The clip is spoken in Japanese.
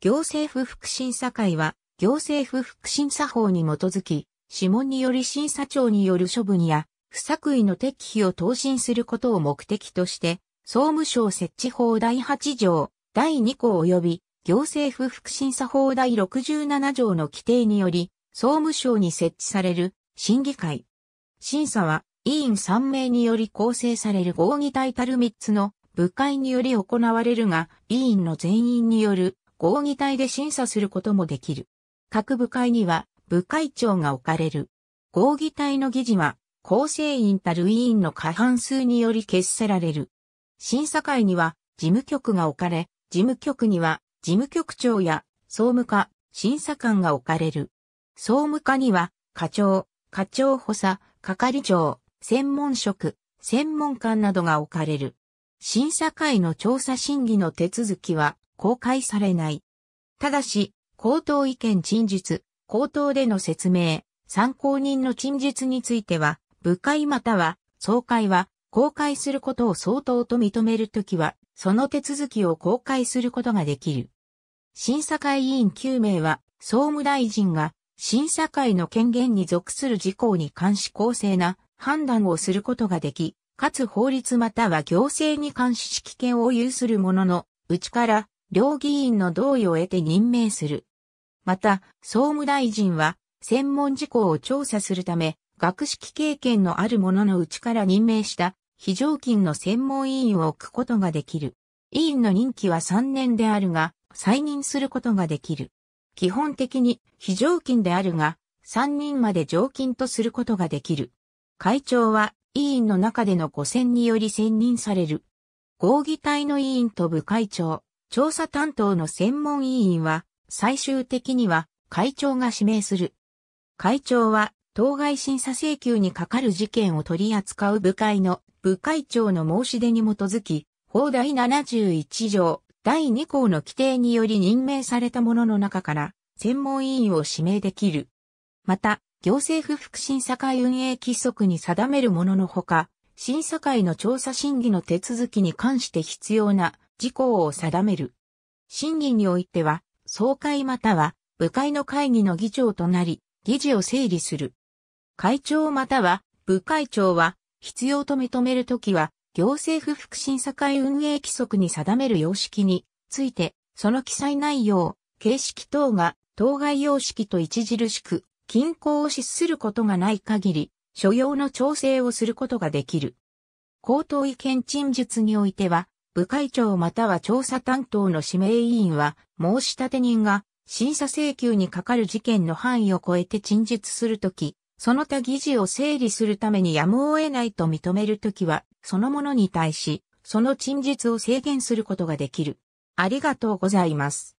行政府副審査会は、行政府副審査法に基づき、諮問により審査庁による処分や、不作為の適否を答申することを目的として、総務省設置法第8条、第2項及び、行政府副審査法第67条の規定により、総務省に設置される審議会。審査は、委員3名により構成される合議体たる3つの部会により行われるが、委員の全員による合議体で審査することもできる。各部会には部会長が置かれる。合議体の議事は構成員たる委員の過半数により決せられる。審査会には事務局が置かれ、事務局には事務局長や総務課、審査官が置かれる。総務課には課長、課長補佐、係長、専門職、専門官などが置かれる。審査会の調査審議の手続きは公開されない。ただし、口頭意見陳述、口頭での説明、参考人の陳述については、部会または総会は公開することを相当と認めるときは、その手続きを公開することができる。審査会委員9名は、総務大臣が審査会の権限に属する事項に関し公正な判断をすることができ、かつ法律または行政に関し指揮権を有するものの、うちから両議員の同意を得て任命する。また、総務大臣は、専門事項を調査するため、学識経験のある者のうちから任命した非常勤の専門委員を置くことができる。委員の任期は3年であるが、再任することができる。基本的に非常勤であるが、3人まで常勤とすることができる。会長は委員の中での5選により選任される。合議体の委員と部会長、調査担当の専門委員は、最終的には会長が指名する。会長は、当該審査請求にかかる事件を取り扱う部会の部会長の申し出に基づき、法第71条第2項の規定により任命されたものの中から専門委員を指名できる。また、行政府副審査会運営規則に定めるもののほか、審査会の調査審議の手続きに関して必要な事項を定める。審議においては、総会または部会の会議の議長となり、議事を整理する。会長または部会長は、必要と認めるときは、行政府福審査会運営規則に定める様式について、その記載内容、形式等が当該様式と著しく、均衡を失することがない限り、所要の調整をすることができる。口頭意見陳述においては、部会長または調査担当の指名委員は、申し立て人が審査請求にかかる事件の範囲を超えて陳述するとき、その他議事を整理するためにやむを得ないと認めるときは、そのものに対し、その陳述を制限することができる。ありがとうございます。